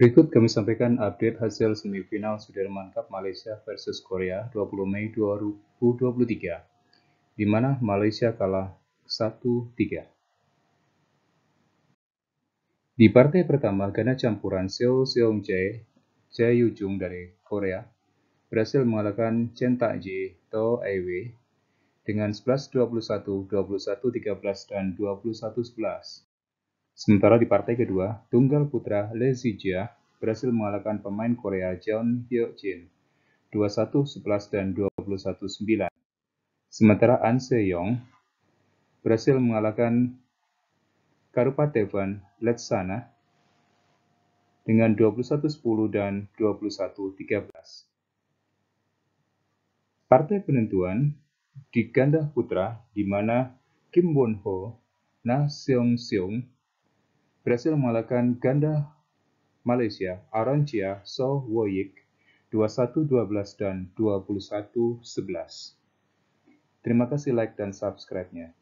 Berikut kami sampaikan update hasil semifinal Sudirman Cup Malaysia versus Korea 20 Mei 2023, di mana Malaysia kalah 1-3. Di partai pertama, ganda campuran Seo Seong Jae, Jae Yoo Jung dari Korea, berhasil mengalahkan Chen Tak Ji, To Wei dengan 11-21, 21-13, dan 21-11. Sementara di partai kedua, tunggal putra Lee Zijia berhasil mengalahkan pemain Korea John Hyo Jin 21-11 dan 21-9. Sementara An se Yong berhasil mengalahkan Devan Letsana dengan 21-10 dan 21-13. Partai penentuan di ganda putra di mana Kim Won Ho, Na Seong Seong berhasil mengalahkan ganda Malaysia Arancia So Woyik 21-12 dan 21-11. Terima kasih like dan subscribe-nya.